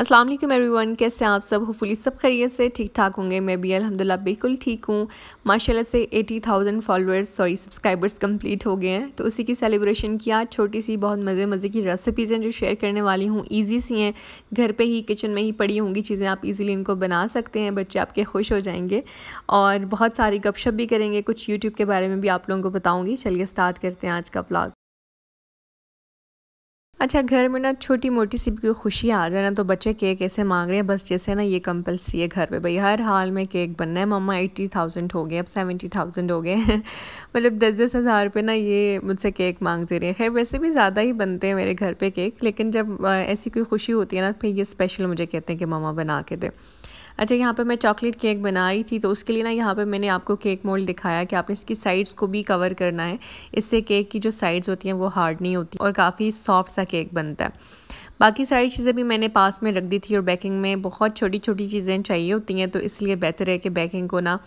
अस्सलाम वालेकुम एवरीवन कैसे आप सब होपफुली सब खैरियत से ठीक ठाक होंगे मैं भी अल्हम्दुलिल्लाह बिल्कुल ठीक हूँ माशाल्लाह से 80,000 फॉलोअर्स सॉरी सब्सक्राइबर्स कंप्लीट हो गए हैं तो उसी की सेलिब्रेशन किया छोटी सी बहुत मज़े मज़े की रेसिपीज़ हैं जो शेयर करने वाली हूँ ईजी सी हैं घर पर ही किचन में ही पड़ी होंगी चीज़ें आप ईजिली इनको बना सकते हैं बच्चे आपके खुश हो जाएंगे और बहुत सारी गपशप भी करेंगे कुछ यूट्यूब के बारे में भी आप लोगों को बताऊँगी चलिए स्टार्ट करते हैं आज का ब्लॉग अच्छा घर में ना छोटी मोटी सी भी कोई खुशी आ जाए ना तो बच्चे केक ऐसे मांग रहे हैं बस जैसे ना ये कंपलसरी है घर पे भाई हर हाल में केक बनना है मम्मा एट्टी थाउजेंड हो गए अब सेवेंटी थाउजेंड हो गए मतलब दस दस हज़ार रुपये ना ये मुझसे केक मांगते रहे खैर वैसे भी ज़्यादा ही बनते हैं मेरे घर पर केक लेकिन जब ऐसी कोई खुशी होती है ना फिर ये स्पेशल मुझे कहते हैं कि ममा बना के दे अच्छा यहाँ पर मैं चॉकलेट केक बना रही थी तो उसके लिए ना यहाँ पर मैंने आपको केक मोल्ड दिखाया कि आपने इसकी साइड्स को भी कवर करना है इससे केक की जो साइड्स होती हैं वो हार्ड नहीं होती और काफ़ी सॉफ्ट सा केक बनता है बाकी सारी चीज़ें भी मैंने पास में रख दी थी और बैकिंग में बहुत छोटी छोटी चीज़ें चाहिए होती हैं तो इसलिए बेहतर है कि बैकिंग को ना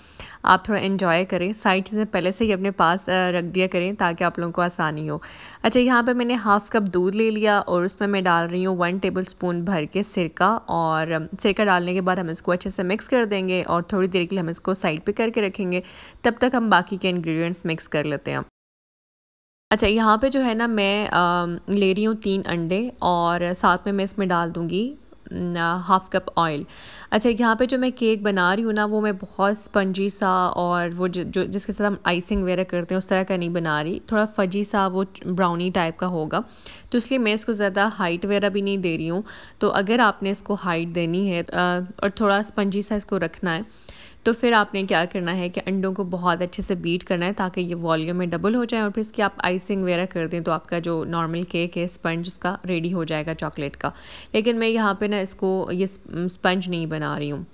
आप थोड़ा इन्जॉय करें सारी चीज़ें पहले से ही अपने पास रख दिया करें ताकि आप लोगों को आसानी हो अच्छा यहाँ पर मैंने हाफ़ कप दूध ले लिया और उसमें मैं डाल रही हूँ वन टेबल स्पून भर के सिरका और सिरका डालने के बाद हम इसको अच्छे से मिक्स कर देंगे और थोड़ी देर के लिए हम इसको साइड पर करके रखेंगे तब तक हम बाकी के इन्ग्रीडियंट्स मिक्स कर लेते हैं अच्छा यहाँ पे जो है ना मैं आ, ले रही हूँ तीन अंडे और साथ में मैं इसमें डाल दूँगी हाफ़ कप ऑयल अच्छा यहाँ पे जो मैं केक बना रही हूँ ना वो मैं बहुत स्पंजी सा और वो ज, जो जिसके साथ हम आइसिंग वगैरह करते हैं उस तरह का नहीं बना रही थोड़ा फजी सा वो ब्राउनी टाइप का होगा तो इसलिए मैं इसको ज़्यादा हाइट वगैरह भी नहीं दे रही हूँ तो अगर आपने इसको हाइट देनी है और थोड़ा स्पंजी सा इसको रखना है तो फिर आपने क्या करना है कि अंडों को बहुत अच्छे से बीट करना है ताकि ये वॉल्यूम में डबल हो जाए और फिर इसकी आप आइसिंग वगैरह कर दें तो आपका जो नॉर्मल केक है स्पंज उसका रेडी हो जाएगा चॉकलेट का लेकिन मैं यहाँ पर ना इसको ये स्पंज नहीं बना रही हूँ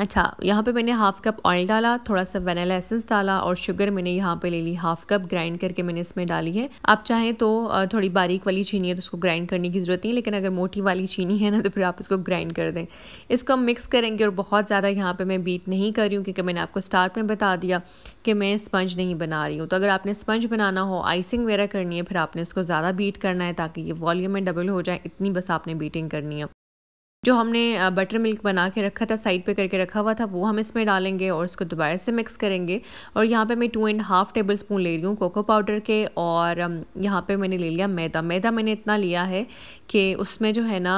अच्छा यहाँ पे मैंने हाफ़ कप ऑयल डाला थोड़ा सा वेनेला एसेंस डाला और शुगर मैंने यहाँ पे ले ली हाफ़ कप ग्राइंड करके मैंने इसमें डाली है आप चाहें तो थोड़ी बारीक वाली चीनी है तो उसको ग्राइंड करने की ज़रूरत नहीं लेकिन अगर मोटी वाली चीनी है ना तो फिर आप इसको ग्राइंड कर दें इसको हम मिक्स करेंगे और बहुत ज़्यादा यहाँ पर मैं बीट नहीं कर रही हूँ क्योंकि मैंने आपको स्टार्ट में बता दिया कि मैं स्पंज नहीं बना रही हूँ तो अगर आपने स्पंज बनाना हो आइसिंग वगैरह करनी है फिर आपने इसको ज़्यादा बीट करना है ताकि ये वॉल्यूम में डबल हो जाए इतनी बस आपने बीटिंग करनी है जो हमने बटर मिल्क बना के रखा था साइड पे करके रखा हुआ था वो हम इसमें डालेंगे और उसको दोबारा से मिक्स करेंगे और यहाँ पे मैं two and half tablespoon ले रही हूँ कोको पाउडर के और यहाँ पे मैंने ले लिया मैदा मैदा मैंने इतना लिया है कि उसमें जो है ना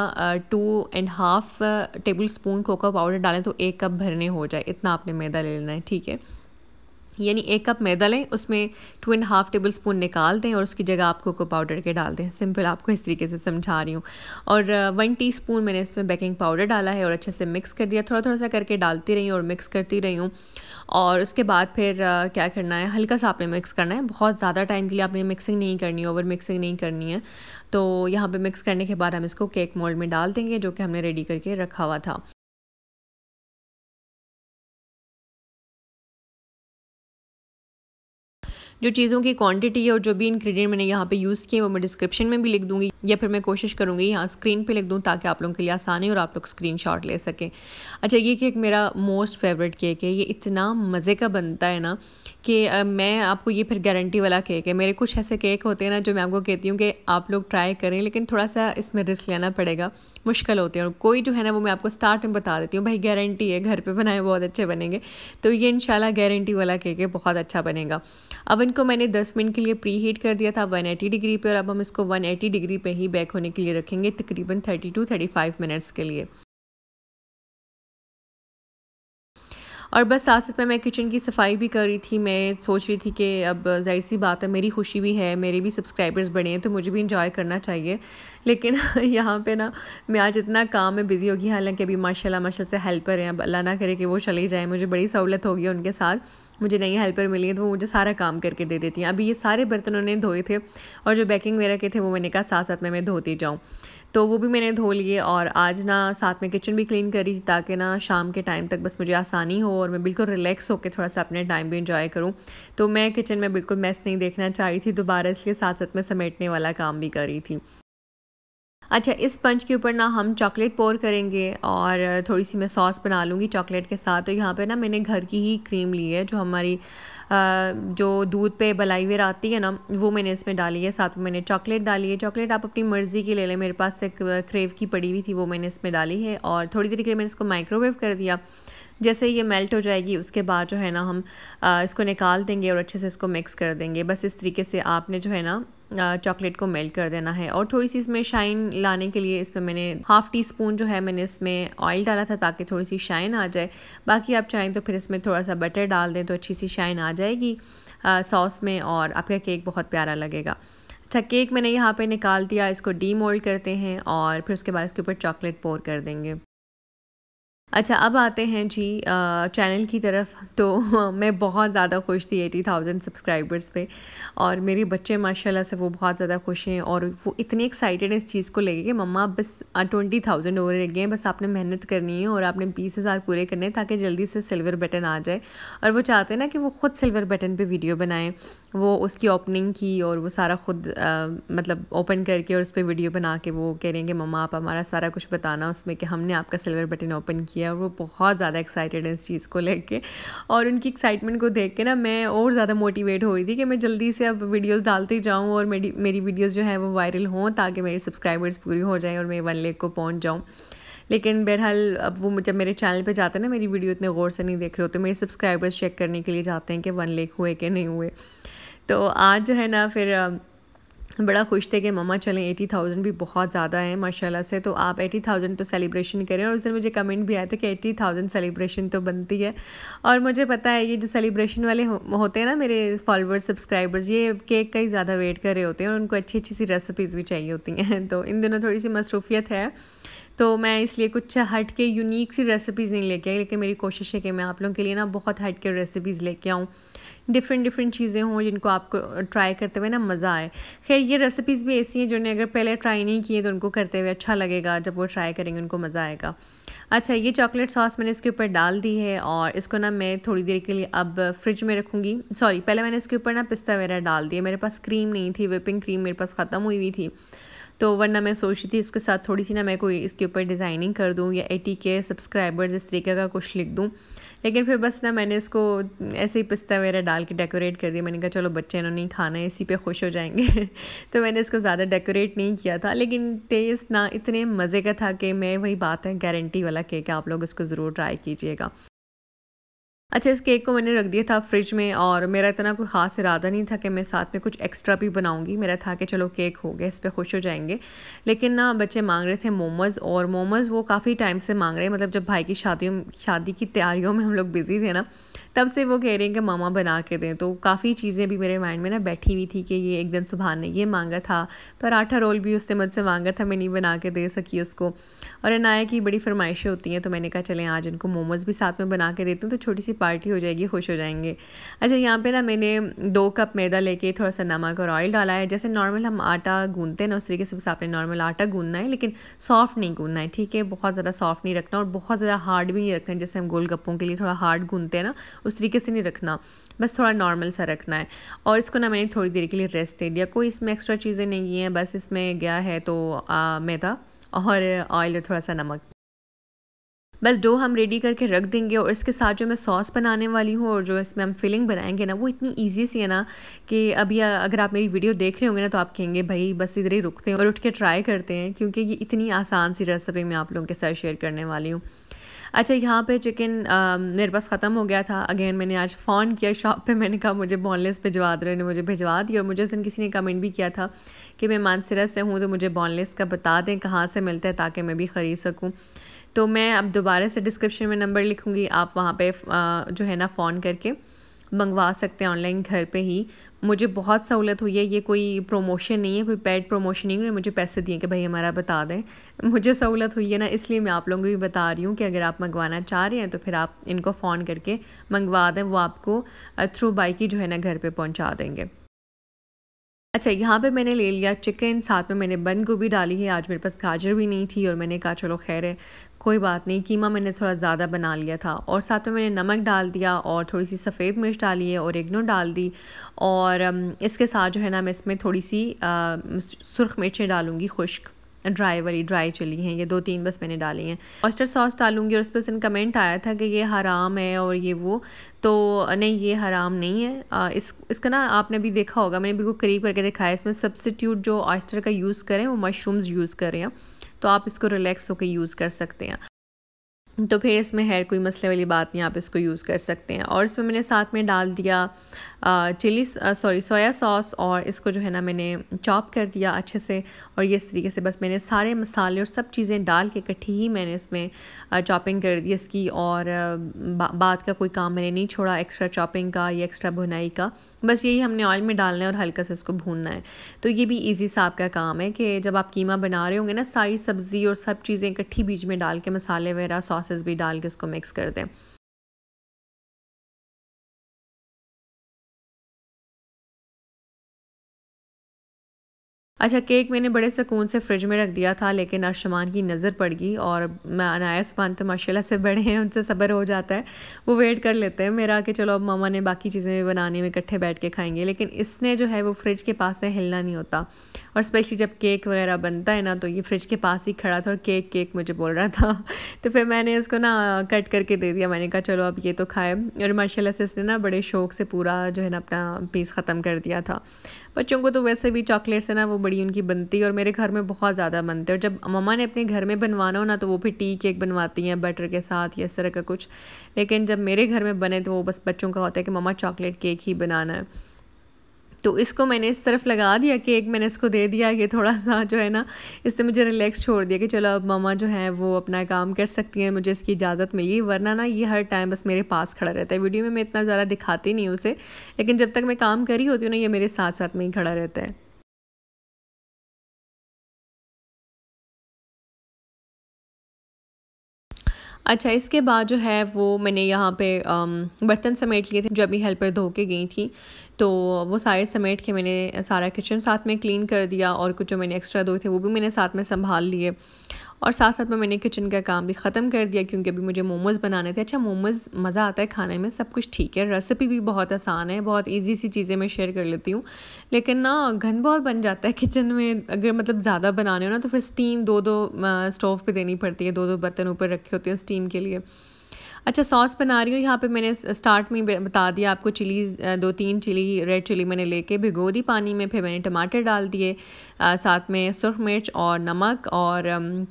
two and half tablespoon cocoa powder डालें तो एक कप भरने हो जाए इतना आपने मैदा ले लेना है ठीक है यानी एक कप मैदा लें उसमें two and half tablespoon निकाल दें और उसकी जगह आप कोको पाउडर के डाल दें सिंपल आपको इस तरीके से समझा रही हूँ और वन uh, टीस्पून मैंने इसमें बेकिंग पाउडर डाला है और अच्छे से मिक्स कर दिया थोड़ा थोड़ा सा करके डालती रही हूँ और मिक्स करती रही हूँ और उसके बाद फिर uh, क्या करना है हल्का सा आपने मिक्स करना है बहुत ज़्यादा टाइम के लिए आपने मिक्सिंग नहीं करनी ओवर मिक्सिंग नहीं करनी है तो यहाँ पे मिक्स करने के बाद हम इसको केक मोल्ड में डाल देंगे जो कि हमने रेडी करके रखा हुआ था जो चीज़ों की क्वांटिटी और जो भी इंग्रेडिएंट मैंने यहाँ पे यूज़ किए वो मैं डिस्क्रिप्शन में भी लिख दूँगी या फिर मैं कोशिश करूँगी यहाँ स्क्रीन पे लिख दूँ ताकि आप लोगों के लिए आसानी और आप लोग स्क्रीन ले सकें अच्छा ये केक मेरा मोस्ट फेवरेट केक है ये इतना मज़े का बनता है ना कि मैं आपको ये फिर गारंटी वाला केक है मेरे कुछ ऐसे केक होते हैं ना जो मैं आपको कहती हूँ कि आप लोग ट्राई करें लेकिन थोड़ा सा इसमें रिस्क लेना पड़ेगा मुश्किल होते हैं और कोई जो है ना वो मैं आपको स्टार्ट में बता देती हूँ भाई गारंटी है घर पे बनाए बहुत अच्छे बनेंगे तो ये इन गारंटी वाला केक है बहुत अच्छा बनेगा अब इनको मैंने दस मिनट के लिए प्री हीट कर दिया था वन डिग्री पर और अब हम इसको वन डिग्री पर ही बैक होने के लिए रखेंगे तकरीबन थर्टी टू थर्टी मिनट्स के लिए और बस साथ साथ में मैं किचन की सफाई भी कर रही थी मैं सोच रही थी कि अब जाहिर सी बात है मेरी खुशी भी है मेरे भी सब्सक्राइबर्स बढ़े हैं तो मुझे भी इंजॉय करना चाहिए लेकिन यहाँ पे ना मैं आज इतना काम में बिज़ी होगी हालांकि अभी माशाल्लाह माशा से हेल्पर हैं अब अल्लाह ना करे कि वो चले जाएँ मुझे बड़ी सहूलत होगी उनके साथ मुझे नई हेल्पर मिली है तो वो मुझे सारा काम करके दे देती हैं अभी ये सारे बर्तन उन्होंने धोए थे और जो बैकिंग वगैरह के थे वो मैंने कहा साथ साथ में मैं धोती जाऊँ तो वो भी मैंने धो लिए और आज ना साथ में किचन भी क्लीन करी ताकि ना शाम के टाइम तक बस मुझे आसानी हो और मैं बिल्कुल रिलैक्स होकर थोड़ा सा अपने टाइम भी इंजॉय करूँ तो मैं किचन में बिल्कुल मैस नहीं देखना चाह रही थी दोबारा इसलिए साथ साथ में समेटने वाला काम भी कर रही थी अच्छा इस पंच के ऊपर ना हम चॉकलेट पोर करेंगे और थोड़ी सी मैं सॉस बना लूँगी चॉकलेट के साथ तो यहाँ पे ना मैंने घर की ही क्रीम ली है जो हमारी जो दूध पे बलाई हुई आती है ना वो मैंने इसमें डाली है साथ में मैंने चॉकलेट डाली है चॉकलेट आप अपनी मर्ज़ी की ले लें मेरे पास एक क्रेव की पड़ी हुई थी वो मैंने इसमें डाली है और थोड़ी देर के लिए मैंने इसको माइक्रोवेव कर दिया जैसे ये मेल्ट हो जाएगी उसके बाद जो है ना हम इसको निकाल देंगे और अच्छे से इसको मिक्स कर देंगे बस इस तरीके से आपने जो है ना चॉकलेट को मेल्ट कर देना है और थोड़ी सी इसमें शाइन लाने के लिए इसमें मैंने हाफ़ टी स्पून जो है मैंने इसमें ऑयल डाला था ताकि थोड़ी सी शाइन आ जाए बाकी आप चाहें तो फिर इसमें थोड़ा सा बटर डाल दें तो अच्छी सी शाइन आ जाएगी सॉस में और आपका केक बहुत प्यारा लगेगा अच्छा केक मैंने यहाँ पे निकाल दिया इसको मोल्ड करते हैं और फिर उसके बाद इसके ऊपर चॉकलेट पोर कर देंगे अच्छा अब आते हैं जी चैनल की तरफ तो मैं बहुत ज़्यादा खुश थी एटी थाउजेंड सब्सक्राइबर्स पे और मेरे बच्चे माशाल्लाह से वो बहुत ज़्यादा खुश हैं और वो इतने एक्साइटेड हैं इस चीज़ को लेके कि मम्मा बस ट्वेंटी थाउजेंड हो रह गए हैं बस आपने मेहनत करनी है और आपने बीस हज़ार पूरे करने हैं ताकि जल्दी से सिल्वर बटन आ जाए और वो चाहते हैं ना कि वो खुद सिल्वर बटन पर वीडियो बनाएँ वो उसकी ओपनिंग की और वो सारा ख़ुद मतलब ओपन करके और उस पर वीडियो बना के वो कह रहे हैं कि मम्मा आप हमारा सारा कुछ बताना उसमें कि हमने आपका सिल्वर बटन ओपन किया और वो बहुत ज़्यादा एक्साइटेड है इस चीज़ को लेके और उनकी एक्साइटमेंट को देख के ना मैं और ज़्यादा मोटिवेट हो रही थी कि मैं जल्दी से अब वीडियोज़ डालती जाऊँ और मेरी मेरी वीडियोज़ जो है वो वायरल हों ताकि मेरे सब्सक्राइबर्स पूरी हो जाएँ और मैं वन लेक को पहुँच जाऊँ लेकिन बहरहाल अब वो जब मेरे चैनल पे जाते हैं ना मेरी वीडियो इतने गौर से नहीं देख रहे होते मेरे सब्सक्राइबर्स चेक करने के लिए जाते हैं कि वन लेक हुए कि नहीं हुए तो आज जो है ना फिर बड़ा खुश थे कि ममा चलें एटी थाउजेंड भी बहुत ज़्यादा है माशाल्लाह से तो आप एटी थाउजेंड तो सेलिब्रेशन करें और उस दिन मुझे कमेंट भी आया था कि एटी थाउजेंड सेलिब्रेशन तो बनती है और मुझे पता है ये जो सेलिब्रेशन वाले हो, होते हैं ना मेरे फॉलोअर्स सब्सक्राइबर्स ये केक का ही ज़्यादा वेट कर रहे होते हैं और उनको अच्छी अच्छी सी रेसिपीज़ भी चाहिए होती हैं तो इन दिनों थोड़ी सी मसरूफियत है तो मैं इसलिए कुछ हट के यूनिक सी रेसिपीज़ नहीं लेके आई लेकिन मेरी कोशिश है कि मैं आप लोगों के लिए ना बहुत हट के रेसिपीज़ लेके आऊँ डिफरेंट डिफरेंट चीज़ें हों जिनको आपको ट्राई करते हुए ना मज़ा आए खैर ये रेसिपीज़ भी ऐसी हैं जिन्हें अगर पहले ट्राई नहीं किए तो उनको करते हुए अच्छा लगेगा जब वो ट्राई करेंगे उनको मज़ा आएगा अच्छा ये चॉकलेट सॉस मैंने इसके ऊपर डाल दी है और इसको ना मैं थोड़ी देर के लिए अब फ्रिज में रखूँगी सॉरी पहले मैंने इसके ऊपर ना पिस्ता वगैरह डाल दिया मेरे पास क्रीम नहीं थी विपिंग क्रीम मेरे पास ख़त्म हुई हुई थी तो वरना मैं सोच रही थी इसके साथ थोड़ी सी ना मैं कोई इसके ऊपर डिज़ाइनिंग कर दूँ या एटी के सब्सक्राइबर्स इस तरीके का कुछ लिख दूँ लेकिन फिर बस ना मैंने इसको ऐसे ही पिस्ता वगैरह डाल के डेकोरेट कर दिया मैंने कहा चलो बच्चे इन्होंने खाना है इसी पे खुश हो जाएंगे तो मैंने इसको ज़्यादा डेकोरेट नहीं किया था लेकिन टेस्ट ना इतने मज़े का था कि मैं वही बात है गारंटी वाला केक आप लोग इसको ज़रूर ट्राई कीजिएगा अच्छा इस केक को मैंने रख दिया था फ्रिज में और मेरा इतना कोई ख़ास इरादा नहीं था कि मैं साथ में कुछ एक्स्ट्रा भी बनाऊँगी मेरा था कि चलो केक हो गया इस पर खुश हो जाएंगे लेकिन ना बच्चे मांग रहे थे मोमोज़ और मोमोज़ वो काफ़ी टाइम से मांग रहे हैं मतलब जब भाई की शादियों शादी की तैयारियों में हम लोग बिज़ी थे ना तब से वो कह रहे हैं कि मामा बना के दें तो काफ़ी चीज़ें भी मेरे माइंड में ना बैठी हुई थी कि ये एक दिन सुबह ने ये मांगा था पराठा रोल भी उससे मुझसे मांगा था मैं नहीं बना के दे सकी उसको और अनाया की बड़ी फरमाइशें होती हैं तो मैंने कहा चलें आज इनको मोमोज़ भी साथ में बना के देती हूँ तो छोटी सी पार्टी हो जाएगी खुश हो जाएंगे अच्छा यहाँ पर ना मैंने दो कप मैदा लेके थोड़ा सा नमक और ऑयल डाला है जैसे नॉर्मल हम आटा गूंदते हैं ना उस तरीके से बस आपने नॉर्मल आटा गूंदना है लेकिन सॉफ्ट नहीं गूंदना है ठीक है बहुत ज़्यादा सॉफ्ट नहीं रखना और बहुत ज़्यादा हार्ड भी नहीं रखना जैसे हम गोलगप्पों के लिए थोड़ा हार्ड गूंदते हैं ना उस तरीके से नहीं रखना बस थोड़ा नॉर्मल सा रखना है और इसको ना मैंने थोड़ी देर के लिए रेस्ट दे दिया कोई इसमें एक्स्ट्रा चीज़ें नहीं हैं बस इसमें गया है तो आ, मैदा और ऑयल और थोड़ा सा नमक बस डो हम रेडी करके रख देंगे और इसके साथ जो मैं सॉस बनाने वाली हूँ और जो इसमें हम फिलिंग बनाएंगे ना वो इतनी ईजी सी है ना कि अभी अगर आप मेरी वीडियो देख रहे होंगे ना तो आप कहेंगे भाई बस इधर ही रुकते हैं और उठ के ट्राई करते हैं क्योंकि ये इतनी आसान सी रेसिपी मैं आप लोगों के साथ शेयर करने वाली हूँ अच्छा यहाँ पे चिकन um, मेरे पास ख़त्म हो गया था अगेन मैंने आज फ़ोन किया शॉप पे मैंने कहा मुझे बोनलेस भिजवा दो इन्होंने मुझे भिजवा दिया और मुझे उस दिन किसी ने कमेंट भी किया था कि मैं मानसरस से हूँ तो मुझे बोनलेस का बता दें कहाँ से मिलता है ताकि मैं भी ख़रीद सकूँ तो मैं अब दोबारा से डिस्क्रिप्शन में नंबर लिखूँगी आप वहाँ पर uh, जो है ना फ़ोन करके मंगवा सकते हैं ऑनलाइन घर पे ही मुझे बहुत सहूलत हुई है ये कोई प्रोमोशन नहीं है कोई पेड प्रोमोशन नहीं है मुझे पैसे दिए कि भाई हमारा बता दें मुझे सहूलत हुई है ना इसलिए मैं आप लोगों को भी बता रही हूँ कि अगर आप मंगवाना चाह रहे हैं तो फिर आप इनको फ़ोन करके मंगवा दें वो आपको थ्रू बाइक ही जो है ना घर पर पहुँचा देंगे अच्छा यहाँ पे मैंने ले लिया चिकन साथ में मैंने बंद गोभी डाली है आज मेरे पास गाजर भी नहीं थी और मैंने कहा चलो खैर है कोई बात नहीं कीमा मैंने थोड़ा ज़्यादा बना लिया था और साथ में मैंने नमक डाल दिया और थोड़ी सी सफ़ेद मिर्च डाली है और इग्नो डाल दी और इसके साथ जो है ना मैं इसमें थोड़ी सी सुरख मिर्चें डालूँगी खुश्क ड्राई वाली ड्राई चली हैं ये दो तीन बस मैंने डाली हैं ऑस्टर सॉस डालूंगी और उस पर उसने कमेंट आया था कि ये हराम है और ये वो तो नहीं ये हराम नहीं है आ, इस इसका ना आपने भी देखा होगा मैंने बिल्कुल करीब करके देखा है इसमें सब्सिट्यूट जो ऑस्टर का यूज़ करें वो मशरूम्स यूज़ कर रहे हैं तो आप इसको रिलैक्स होकर यूज़ कर सकते हैं तो फिर इसमें हेयर कोई मसले वाली बात नहीं आप इसको यूज़ कर सकते हैं और इसमें मैंने साथ में डाल दिया चिली सॉरी सोया सॉस और इसको जो है ना मैंने चॉप कर दिया अच्छे से और ये इस तरीके से बस मैंने सारे मसाले और सब चीज़ें डाल के इकट्ठी ही मैंने इसमें चॉपिंग कर दी इसकी और बा, बाद का कोई काम मैंने नहीं छोड़ा एक्स्ट्रा चॉपिंग का या एक्स्ट्रा भुनाई का बस यही हमने ऑयल में डालना है और हल्का से इसको भूनना है तो ये भी ईजी सा आपका काम है कि जब आप कीमा बना रहे होंगे ना सारी सब्ज़ी और सब चीज़ें इकट्ठी बीच में डाल के मसाले वगैरह सॉसेस भी डाल के उसको मिक्स कर दें अच्छा केक मैंने बड़े सुकून से फ्रिज में रख दिया था लेकिन अरशमान की नज़र पड़ गई और मैं अनाया पान तो माशाल्लाह से बड़े हैं उनसे सब्र हो जाता है वो वेट कर लेते हैं मेरा कि चलो अब मामा ने बाकी चीज़ें बनाने में इकट्ठे बैठ के खाएंगे लेकिन इसने जो है वो फ्रिज के पास से हिलना नहीं होता और स्पेशली जब केक वगैरह बनता है ना तो ये फ्रिज के पास ही खड़ा था और केक केक मुझे बोल रहा था तो फिर मैंने इसको ना कट करके दे दिया मैंने कहा चलो अब ये तो खाए और माशा से इसने ना बड़े शौक से पूरा जो है ना अपना पीस ख़त्म कर दिया था बच्चों को तो वैसे भी चॉकलेट्स है ना वो बड़ी उनकी बनती है और मेरे घर में बहुत ज़्यादा बनते हैं और जब मम्मा ने अपने घर में बनवाना हो ना तो वो भी टी केक बनवाती हैं बटर के साथ या इस तरह का कुछ लेकिन जब मेरे घर में बने तो वो बस बच्चों का होता है कि मम्मा चॉकलेट केक ही बनाना है तो इसको मैंने इस तरफ लगा दिया कि एक मैंने इसको दे दिया ये थोड़ा सा जो है ना इससे मुझे रिलैक्स छोड़ दिया कि चलो अब मामा जो है वो अपना काम कर सकती हैं मुझे इसकी इजाज़त मिली वरना ना ये हर टाइम बस मेरे पास खड़ा रहता है वीडियो में मैं इतना ज़्यादा दिखाती नहीं उसे लेकिन जब तक मैं काम करी होती हूँ ना ये मेरे साथ साथ में ही खड़ा रहता है अच्छा इसके बाद जो है वो मैंने यहाँ पे बर्तन समेट लिए थे जब अभी हेल्पर धो के गई थी तो वो सारे समेट के मैंने सारा किचन साथ में क्लीन कर दिया और कुछ जो मैंने एक्स्ट्रा धोए थे वो भी मैंने साथ में संभाल लिए और साथ साथ में मैंने किचन का काम भी ख़त्म कर दिया क्योंकि अभी मुझे मोमोज़ बनाने थे अच्छा मोमोज़ मज़ा आता है खाने में सब कुछ ठीक है रेसिपी भी बहुत आसान है बहुत ईजी सी चीज़ें मैं शेयर कर लेती हूँ लेकिन ना घन बहुत बन जाता है किचन में अगर मतलब ज़्यादा बनाने हो ना तो फिर स्टीम दो दो स्टोव पर देनी पड़ती है दो दो बर्तन ऊपर रखे होते हैं स्टीम के लिए अच्छा सॉस बना रही हूँ यहाँ पे मैंने स्टार्ट में बता दिया आपको चिली दो तीन चिली रेड चिली मैंने लेके भिगो दी पानी में फिर मैंने टमाटर डाल दिए साथ में सुरख मिर्च और नमक और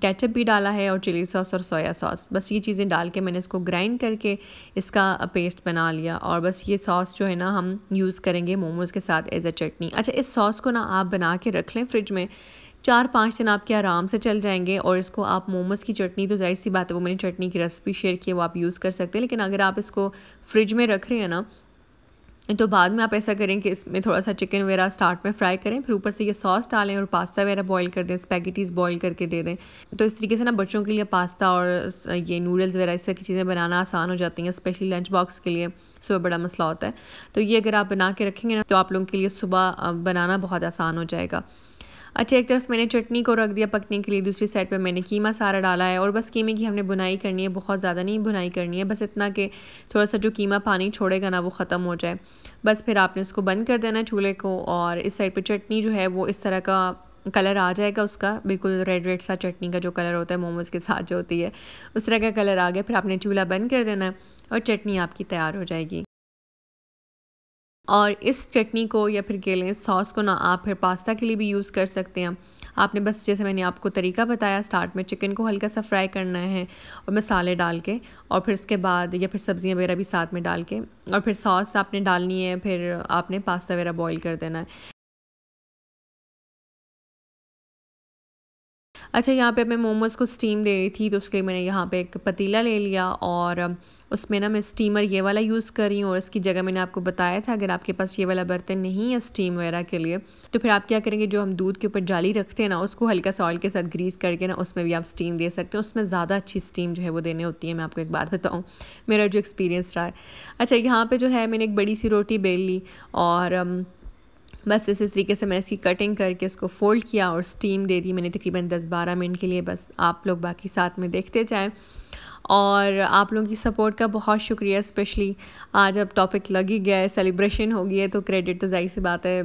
कैचअप भी डाला है और चिली सॉस और सोया सॉस बस ये चीज़ें डाल के मैंने इसको ग्राइंड करके इसका पेस्ट बना लिया और बस ये सॉस जो है ना हम यूज़ करेंगे मोमोज़ के साथ एज अ चटनी अच्छा इस सॉस को ना आप बना के रख लें फ्रिज में चार पाँच दिन आपके आराम से चल जाएंगे और इसको आप मोमोज़ की चटनी तो जाहिर सी बात है वो मैंने चटनी की रेसिपी शेयर की है वो आप यूज़ कर सकते हैं लेकिन अगर आप इसको फ्रिज में रख रहे हैं ना तो बाद में आप ऐसा करें कि इसमें थोड़ा सा चिकन वगैरह स्टार्ट में फ्राई करें फिर ऊपर से ये सॉस डालें और पास्ता वगैरह बॉईल कर दें स्पैगेटीज़ बॉईल करके दे दें तो इस तरीके से ना बच्चों के लिए पास्ता और ये नूडल्स वगैरह इस तरह की चीज़ें बनाना आसान हो जाती हैं स्पेशली लंच बॉक्स के लिए सुबह बड़ा मसला होता है तो ये अगर आप बना के रखेंगे ना तो आप लोगों के लिए सुबह बनाना बहुत आसान हो जाएगा अच्छा एक तरफ मैंने चटनी को रख दिया पकने के लिए दूसरी साइड पर मैंने कीमा सारा डाला है और बस कीमे की हमने बुनाई करनी है बहुत ज़्यादा नहीं बुनाई करनी है बस इतना कि थोड़ा सा जो कीमा पानी छोड़ेगा ना वो ख़त्म हो जाए बस फिर आपने उसको बंद कर देना चूल्हे को और इस साइड पर चटनी जो है वो इस तरह का कलर आ जाएगा उसका बिल्कुल रेड रेड सा चटनी का जो कलर होता है मोमोज़ के साथ जो होती है उस तरह का कलर आ गया फिर आपने चूल्हा बंद कर देना है और चटनी आपकी तैयार हो जाएगी और इस चटनी को या फिर कह लें सॉस को ना आप फिर पास्ता के लिए भी यूज़ कर सकते हैं आपने बस जैसे मैंने आपको तरीका बताया स्टार्ट में चिकन को हल्का सा फ्राई करना है और मसाले डाल के और फिर उसके बाद या फिर सब्ज़ियाँ वगैरह भी साथ में डाल के और फिर सॉस आपने डालनी है फिर आपने पास्ता वगैरह बॉईल कर देना है अच्छा यहाँ पे मैं मोमोज़ को स्टीम दे रही थी तो उसके लिए मैंने यहाँ पे एक पतीला ले लिया और उसमें ना मैं स्टीमर ये वाला यूज़ कर रही हूँ और इसकी जगह मैंने आपको बताया था अगर आपके पास ये वाला बर्तन नहीं है स्टीम वगैरह के लिए तो फिर आप क्या करेंगे जो हम दूध के ऊपर जाली रखते हैं ना उसको हल्का सा ऑयल के साथ ग्रीस करके ना उसमें भी आप स्टीम दे सकते हैं उसमें ज़्यादा अच्छी स्टीम जो है वो देने होती है मैं आपको एक बात बताऊँ मेरा जो एक्सपीरियंस रहा है अच्छा यहाँ पर जो है मैंने एक बड़ी सी रोटी बेल ली और बस इसी तरीके से मैं इसकी कटिंग करके उसको फ़ोल्ड किया और स्टीम दे दी मैंने तकरीबन 10-12 मिनट के लिए बस आप लोग बाकी साथ में देखते जाएं और आप लोगों की सपोर्ट का बहुत शुक्रिया स्पेशली आज अब टॉपिक लग ही गया है सेलिब्रेशन हो गई है तो क्रेडिट तो जाहिर सी बात है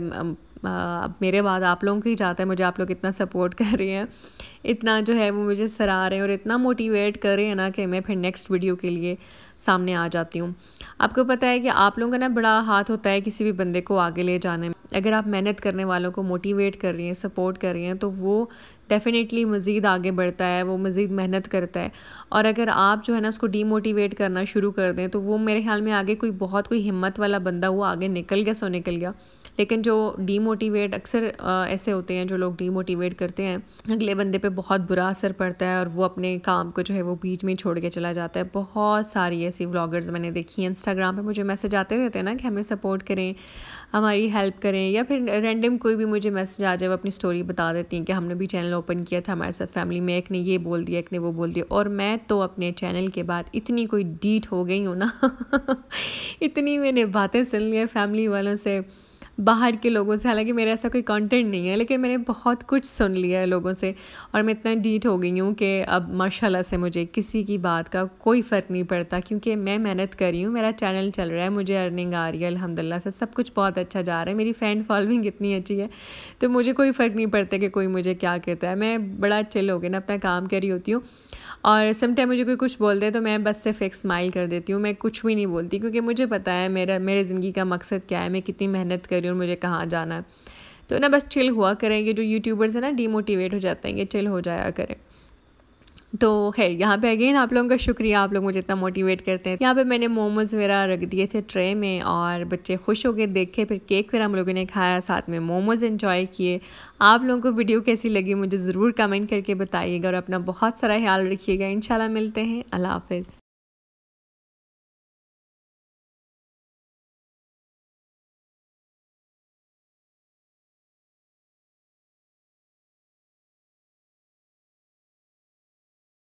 अब मेरे बाद आप लोगों को ही जाता है मुझे आप लोग इतना सपोर्ट कर रहे हैं इतना जो है वो मुझे सराह रहे हैं और इतना मोटिवेट कर रहे हैं ना कि मैं फिर नेक्स्ट वीडियो के लिए सामने आ जाती हूँ आपको पता है कि आप लोगों का ना बड़ा हाथ होता है किसी भी बंदे को आगे ले जाने में अगर आप मेहनत करने वालों को मोटिवेट कर रही हैं सपोर्ट कर रही हैं तो वो डेफ़िनेटली मज़ीद आगे बढ़ता है वो मज़ीद मेहनत करता है और अगर आप जो है ना उसको डीमोटिवेट करना शुरू कर दें तो वो मेरे ख्याल में आगे कोई बहुत कोई हिम्मत वाला बंदा वो आगे निकल गया सो निकल गया लेकिन जो डीमोटिवेट अक्सर ऐसे होते हैं जो लोग डीमोटिवेट करते हैं अगले बंदे पे बहुत बुरा असर पड़ता है और वो अपने काम को जो है वो बीच में छोड़ के चला जाता है बहुत सारी ऐसी व्लॉगर्स मैंने देखी हैं इंस्टाग्राम पर मुझे मैसेज आते रहते हैं ना कि हमें सपोर्ट करें हमारी हेल्प करें या फिर रेंडम कोई भी मुझे मैसेज आ जाए वो अपनी स्टोरी बता देती हैं कि हमने भी चैनल ओपन किया था हमारे साथ फैमिली में एक ने ये बोल दिया एक ने वो बोल दिया और मैं तो अपने चैनल के बाद इतनी कोई डीट हो गई हूँ ना इतनी मैंने बातें सुन ली है फैमिली वालों से बाहर के लोगों से हालांकि मेरा ऐसा कोई कंटेंट नहीं है लेकिन मैंने बहुत कुछ सुन लिया है लोगों से और मैं इतना डीट हो गई हूँ कि अब माशाल्लाह से मुझे किसी की बात का कोई फ़र्क नहीं पड़ता क्योंकि मैं मेहनत कर रही हूँ मेरा चैनल चल रहा है मुझे अर्निंग आ रही है अलहमदिल्ला से सब कुछ बहुत अच्छा जा रहा है मेरी फ़ैन फॉलोइंग इतनी अच्छी है तो मुझे कोई फ़र्क नहीं पड़ता कि कोई मुझे क्या कहता है मैं बड़ा अच्छे लोग ना अपना काम कर रही होती हूँ और समटाइम मुझे कोई कुछ बोल दे तो मैं बस सिर्फ एक स्माइल कर देती हूँ मैं कुछ भी नहीं बोलती क्योंकि मुझे पता है मेरा मेरे ज़िंदगी का मकसद क्या है मैं कितनी मेहनत कर रही हूँ और मुझे कहाँ जाना है तो ना बस चिल हुआ करेंगे जो यूट्यूबर्स हैं ना डीमोटिवेट हो जाते हैं चिल हो जाया करें तो खैर यहाँ पे अगेन आप लोगों का शुक्रिया आप लोग मुझे इतना मोटिवेट करते हैं यहाँ पे मैंने मोमोज़ वगैरह रख दिए थे ट्रे में और बच्चे खुश हो गए देखे फिर केक फिर हम लोगों ने खाया साथ में मोमोज़ इन्जॉय किए आप लोगों को वीडियो कैसी लगी मुझे ज़रूर कमेंट करके बताइएगा और अपना बहुत सारा ख्याल रखिएगा इन मिलते हैं अल्लाह हाफिज़